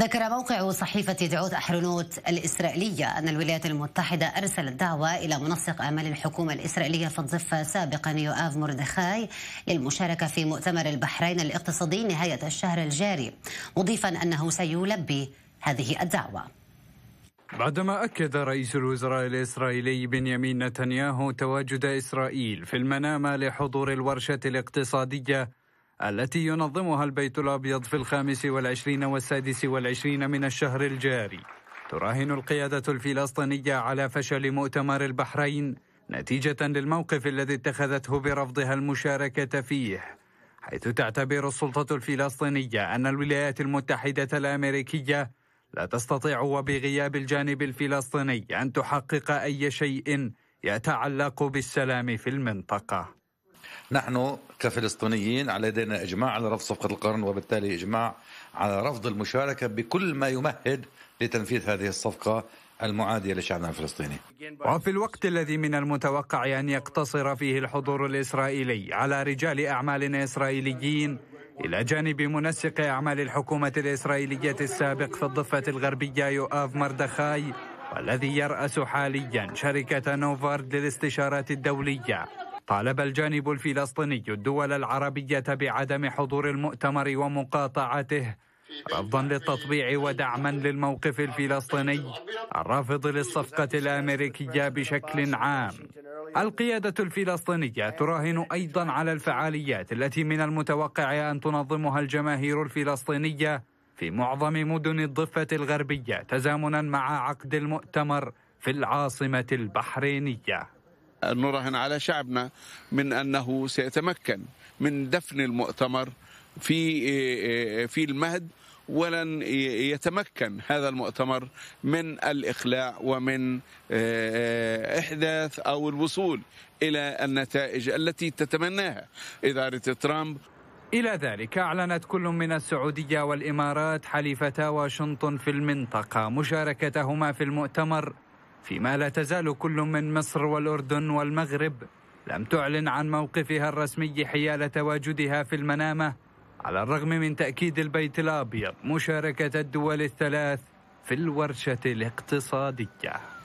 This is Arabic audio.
ذكر موقع صحيفة دعوت أحرنوت الإسرائيلية أن الولايات المتحدة أرسلت دعوة إلى منسق أعمال الحكومة الإسرائيلية في الضفة سابقا يؤاف مردخاي للمشاركة في مؤتمر البحرين الاقتصادي نهاية الشهر الجاري مضيفا أنه سيلبي هذه الدعوة بعدما أكد رئيس الوزراء الإسرائيلي بنيامين نتنياهو تواجد إسرائيل في المنامة لحضور الورشة الاقتصادية التي ينظمها البيت الأبيض في الخامس والعشرين والسادس والعشرين من الشهر الجاري تراهن القيادة الفلسطينية على فشل مؤتمر البحرين نتيجة للموقف الذي اتخذته برفضها المشاركة فيه حيث تعتبر السلطة الفلسطينية أن الولايات المتحدة الأمريكية لا تستطيع وبغياب الجانب الفلسطيني أن تحقق أي شيء يتعلق بالسلام في المنطقة نحن كفلسطينيين لدينا إجماع على رفض صفقة القرن وبالتالي إجماع على رفض المشاركة بكل ما يمهد لتنفيذ هذه الصفقة المعادية لشعبنا الفلسطيني وفي الوقت الذي من المتوقع أن يقتصر فيه الحضور الإسرائيلي على رجال أعمال إسرائيليين إلى جانب منسق أعمال الحكومة الإسرائيلية السابق في الضفة الغربية يؤاف مردخاي والذي يرأس حاليا شركة نوفارد للاستشارات الدولية طالب الجانب الفلسطيني الدول العربية بعدم حضور المؤتمر ومقاطعته رفضا للتطبيع ودعما للموقف الفلسطيني الرافض للصفقة الأمريكية بشكل عام القيادة الفلسطينية تراهن أيضا على الفعاليات التي من المتوقع أن تنظمها الجماهير الفلسطينية في معظم مدن الضفة الغربية تزامنا مع عقد المؤتمر في العاصمة البحرينية نراهن على شعبنا من انه سيتمكن من دفن المؤتمر في في المهد ولن يتمكن هذا المؤتمر من الاخلاع ومن احداث او الوصول الى النتائج التي تتمناها اداره ترامب إلى ذلك أعلنت كل من السعودية والإمارات حليفتا واشنطن في المنطقة مشاركتهما في المؤتمر فيما لا تزال كل من مصر والأردن والمغرب لم تعلن عن موقفها الرسمي حيال تواجدها في المنامة على الرغم من تأكيد البيت الأبيض مشاركة الدول الثلاث في الورشة الاقتصادية